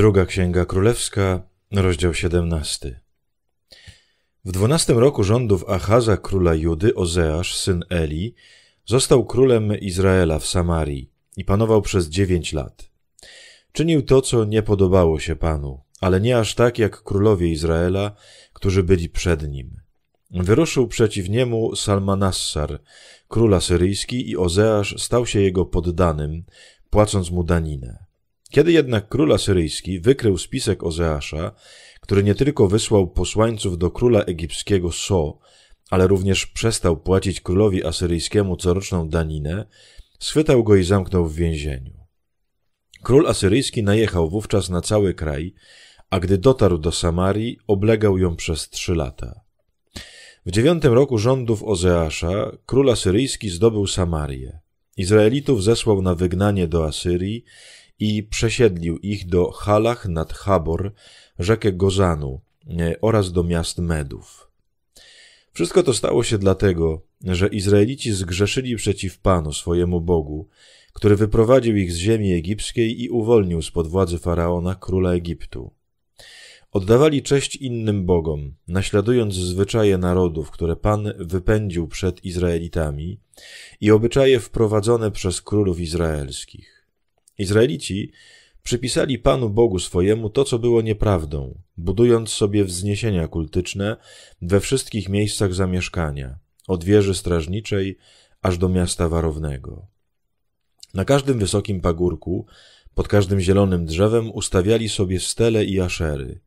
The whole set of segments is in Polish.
Druga Księga Królewska, rozdział 17. W dwunastym roku rządów Achaza króla Judy Ozeasz, syn Eli, został królem Izraela w Samarii i panował przez dziewięć lat. Czynił to, co nie podobało się panu, ale nie aż tak jak królowie Izraela, którzy byli przed nim. Wyruszył przeciw niemu Salmanassar, króla syryjski i Ozeasz stał się jego poddanym, płacąc mu daninę. Kiedy jednak król asyryjski wykrył spisek Ozeasza, który nie tylko wysłał posłańców do króla egipskiego So, ale również przestał płacić królowi asyryjskiemu coroczną daninę, schwytał go i zamknął w więzieniu. Król asyryjski najechał wówczas na cały kraj, a gdy dotarł do Samarii, oblegał ją przez trzy lata. W dziewiątym roku rządów Ozeasza król asyryjski zdobył Samarię. Izraelitów zesłał na wygnanie do Asyrii, i przesiedlił ich do Halach nad Habor, rzekę Gozanu e, oraz do miast Medów. Wszystko to stało się dlatego, że Izraelici zgrzeszyli przeciw Panu, swojemu Bogu, który wyprowadził ich z ziemi egipskiej i uwolnił spod władzy faraona króla Egiptu. Oddawali cześć innym bogom, naśladując zwyczaje narodów, które Pan wypędził przed Izraelitami i obyczaje wprowadzone przez królów izraelskich. Izraelici przypisali Panu Bogu swojemu to, co było nieprawdą, budując sobie wzniesienia kultyczne we wszystkich miejscach zamieszkania, od wieży strażniczej aż do miasta warownego. Na każdym wysokim pagórku, pod każdym zielonym drzewem ustawiali sobie stele i aszery.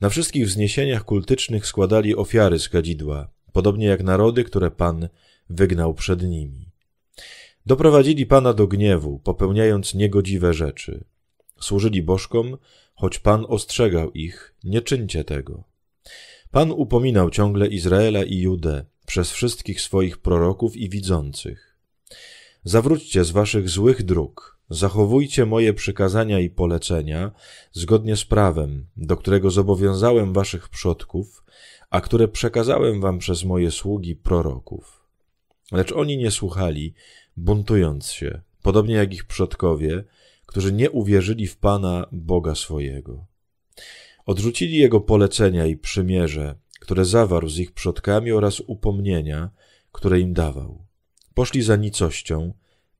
Na wszystkich wzniesieniach kultycznych składali ofiary z kadzidła, podobnie jak narody, które Pan wygnał przed nimi. Doprowadzili Pana do gniewu, popełniając niegodziwe rzeczy. Służyli bożkom, choć Pan ostrzegał ich, nie czyńcie tego. Pan upominał ciągle Izraela i Judę przez wszystkich swoich proroków i widzących. Zawróćcie z waszych złych dróg, zachowujcie moje przykazania i polecenia zgodnie z prawem, do którego zobowiązałem waszych przodków, a które przekazałem wam przez moje sługi proroków. Lecz oni nie słuchali, buntując się, podobnie jak ich przodkowie, którzy nie uwierzyli w Pana Boga swojego. Odrzucili Jego polecenia i przymierze, które zawarł z ich przodkami oraz upomnienia, które im dawał. Poszli za nicością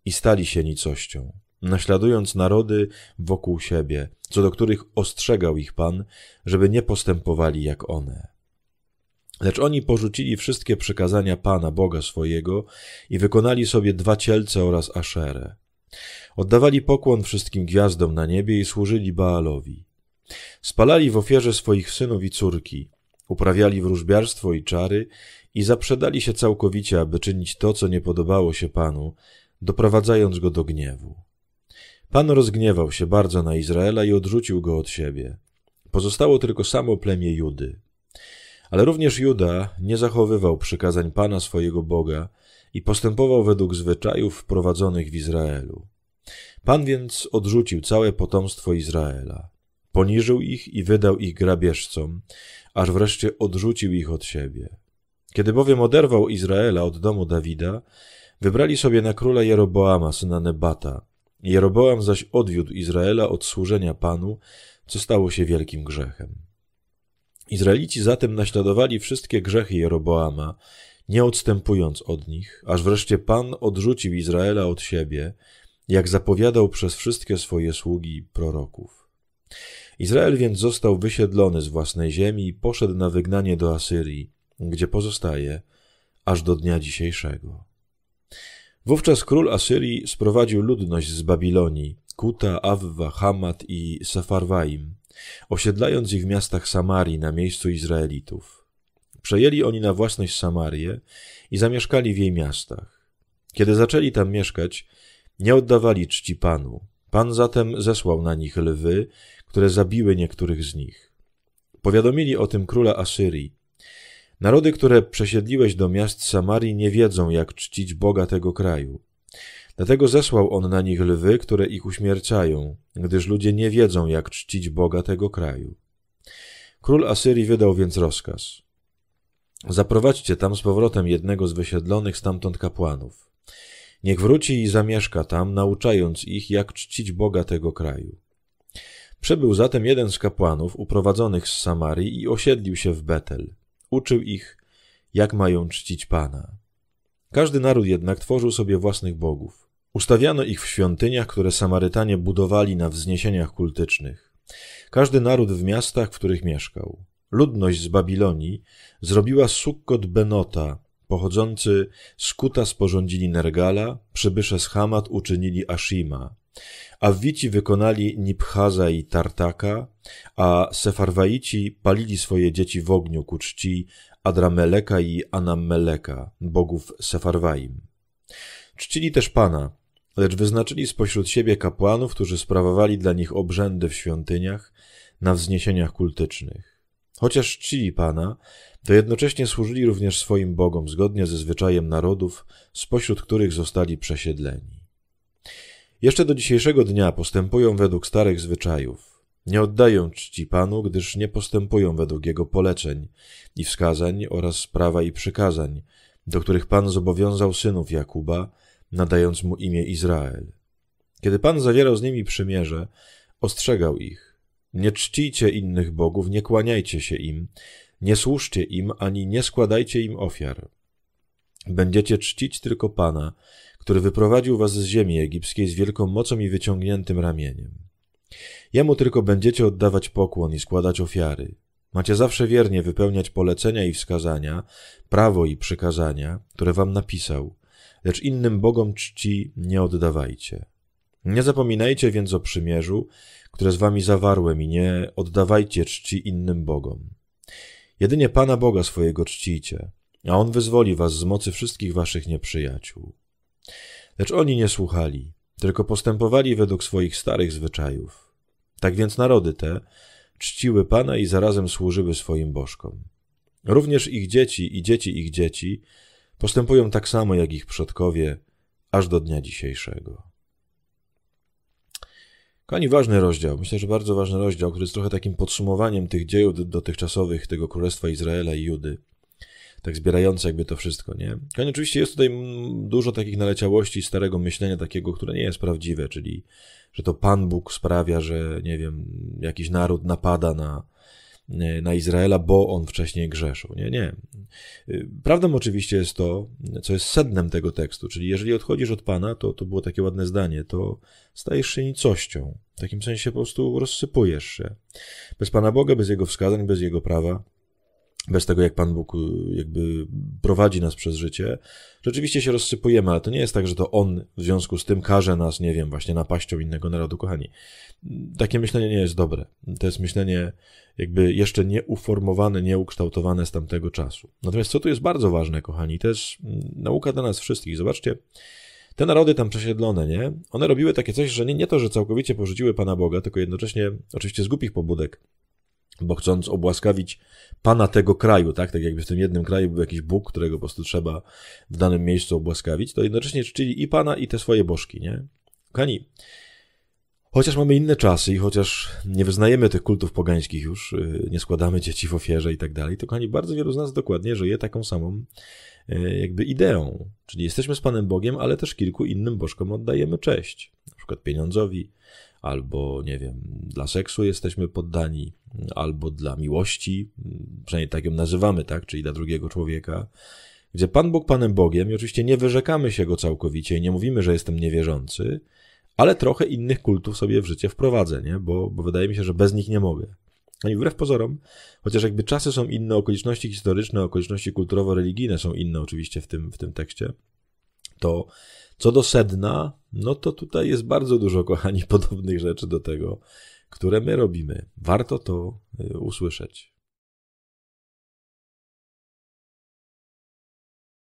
i stali się nicością, naśladując narody wokół siebie, co do których ostrzegał ich Pan, żeby nie postępowali jak one. Lecz oni porzucili wszystkie przykazania Pana, Boga swojego i wykonali sobie dwa cielce oraz aszerę. Oddawali pokłon wszystkim gwiazdom na niebie i służyli Baalowi. Spalali w ofierze swoich synów i córki, uprawiali wróżbiarstwo i czary i zaprzedali się całkowicie, aby czynić to, co nie podobało się Panu, doprowadzając go do gniewu. Pan rozgniewał się bardzo na Izraela i odrzucił go od siebie. Pozostało tylko samo plemię Judy. Ale również Juda nie zachowywał przykazań Pana swojego Boga i postępował według zwyczajów wprowadzonych w Izraelu. Pan więc odrzucił całe potomstwo Izraela. Poniżył ich i wydał ich grabieżcom, aż wreszcie odrzucił ich od siebie. Kiedy bowiem oderwał Izraela od domu Dawida, wybrali sobie na króla Jeroboama, syna Nebata. Jeroboam zaś odwiódł Izraela od służenia Panu, co stało się wielkim grzechem. Izraelici zatem naśladowali wszystkie grzechy Jeroboama, nie odstępując od nich, aż wreszcie Pan odrzucił Izraela od siebie, jak zapowiadał przez wszystkie swoje sługi proroków. Izrael więc został wysiedlony z własnej ziemi i poszedł na wygnanie do Asyrii, gdzie pozostaje aż do dnia dzisiejszego. Wówczas król Asyrii sprowadził ludność z Babilonii, Kuta, Awwa, Hamat i Sefarwaim, osiedlając ich w miastach Samarii na miejscu Izraelitów. Przejęli oni na własność Samarię i zamieszkali w jej miastach. Kiedy zaczęli tam mieszkać, nie oddawali czci Panu. Pan zatem zesłał na nich lwy, które zabiły niektórych z nich. Powiadomili o tym króla Asyrii. Narody, które przesiedliłeś do miast Samarii, nie wiedzą, jak czcić Boga tego kraju. Dlatego zesłał on na nich lwy, które ich uśmiercają, gdyż ludzie nie wiedzą, jak czcić Boga tego kraju. Król Asyrii wydał więc rozkaz. Zaprowadźcie tam z powrotem jednego z wysiedlonych stamtąd kapłanów. Niech wróci i zamieszka tam, nauczając ich, jak czcić Boga tego kraju. Przebył zatem jeden z kapłanów uprowadzonych z Samarii i osiedlił się w Betel. Uczył ich, jak mają czcić Pana. Każdy naród jednak tworzył sobie własnych bogów. Ustawiano ich w świątyniach, które Samarytanie budowali na wzniesieniach kultycznych. Każdy naród w miastach, w których mieszkał. Ludność z Babilonii zrobiła sukkot Benota, pochodzący z Kuta sporządzili Nergala, przybysze z Hamat uczynili Ashima. a wici wykonali Nipchaza i Tartaka, a Sefarwaici palili swoje dzieci w ogniu ku czci Adrameleka i Anammeleka, bogów Sefarwaim. Czcili też Pana, lecz wyznaczyli spośród siebie kapłanów, którzy sprawowali dla nich obrzędy w świątyniach, na wzniesieniach kultycznych. Chociaż czcili Pana, to jednocześnie służyli również swoim bogom zgodnie ze zwyczajem narodów, spośród których zostali przesiedleni. Jeszcze do dzisiejszego dnia postępują według starych zwyczajów. Nie oddają czci Panu, gdyż nie postępują według Jego poleceń i wskazań oraz prawa i przykazań, do których Pan zobowiązał synów Jakuba, nadając mu imię Izrael. Kiedy Pan zawierał z nimi przymierze, ostrzegał ich: Nie czcijcie innych bogów, nie kłaniajcie się im, nie służcie im ani nie składajcie im ofiar. Będziecie czcić tylko Pana, który wyprowadził was z ziemi egipskiej z wielką mocą i wyciągniętym ramieniem. Jemu tylko będziecie oddawać pokłon i składać ofiary. Macie zawsze wiernie wypełniać polecenia i wskazania, prawo i przykazania, które wam napisał, lecz innym bogom czci nie oddawajcie. Nie zapominajcie więc o przymierzu, które z wami zawarłem i nie oddawajcie czci innym bogom. Jedynie Pana Boga swojego czcicie, a On wyzwoli was z mocy wszystkich waszych nieprzyjaciół. Lecz oni nie słuchali, tylko postępowali według swoich starych zwyczajów. Tak więc narody te czciły Pana i zarazem służyły swoim bożkom. Również ich dzieci i dzieci ich dzieci postępują tak samo jak ich przodkowie, aż do dnia dzisiejszego. Kani ważny rozdział. Myślę, że bardzo ważny rozdział, który jest trochę takim podsumowaniem tych dziejów dotychczasowych tego Królestwa Izraela i Judy. Tak zbierające jakby to wszystko, nie? Kani oczywiście jest tutaj dużo takich naleciałości starego myślenia takiego, które nie jest prawdziwe, czyli, że to Pan Bóg sprawia, że, nie wiem, jakiś naród napada na, E, na Izraela, bo on wcześniej grzeszył. Nie, nie. E, prawdą oczywiście jest to, co jest sednem tego tekstu, czyli jeżeli odchodzisz od Pana, to, to było takie ładne zdanie, to stajesz się nicością. W takim sensie po prostu rozsypujesz się. Bez Pana Boga, bez Jego wskazań, bez Jego prawa, bez tego, jak Pan Bóg y, jakby prowadzi nas przez życie, rzeczywiście się rozsypujemy, ale to nie jest tak, że to On w związku z tym każe nas, nie wiem, właśnie napaścią innego narodu, kochani. Takie myślenie nie jest dobre. To jest myślenie jakby jeszcze nieuformowane, nieukształtowane z tamtego czasu. Natomiast co tu jest bardzo ważne, kochani, też mm, nauka dla nas wszystkich. Zobaczcie, te narody tam przesiedlone, nie? One robiły takie coś, że nie, nie to, że całkowicie porzuciły Pana Boga, tylko jednocześnie, oczywiście z głupich pobudek, bo chcąc obłaskawić pana tego kraju, tak, tak jakby w tym jednym kraju był jakiś Bóg, którego po prostu trzeba w danym miejscu obłaskawić, to jednocześnie czcili i pana, i te swoje bożki, nie? Kani, chociaż mamy inne czasy i chociaż nie wyznajemy tych kultów pogańskich już, y, nie składamy dzieci w ofierze i tak dalej, to kani, bardzo wielu z nas dokładnie żyje taką samą y, jakby ideą, czyli jesteśmy z Panem Bogiem, ale też kilku innym bożkom oddajemy cześć, na przykład pieniądzowi, albo nie wiem, dla seksu jesteśmy poddani, albo dla miłości, przynajmniej tak ją nazywamy, tak, czyli dla drugiego człowieka, gdzie Pan Bóg Panem Bogiem i oczywiście nie wyrzekamy się Go całkowicie i nie mówimy, że jestem niewierzący, ale trochę innych kultów sobie w życie wprowadzę, nie? Bo, bo wydaje mi się, że bez nich nie mogę. No i wbrew pozorom, chociaż jakby czasy są inne, okoliczności historyczne, okoliczności kulturowo-religijne są inne oczywiście w tym, w tym tekście, to co do sedna, no to tutaj jest bardzo dużo, kochani, podobnych rzeczy do tego, które my robimy. Warto to y, usłyszeć.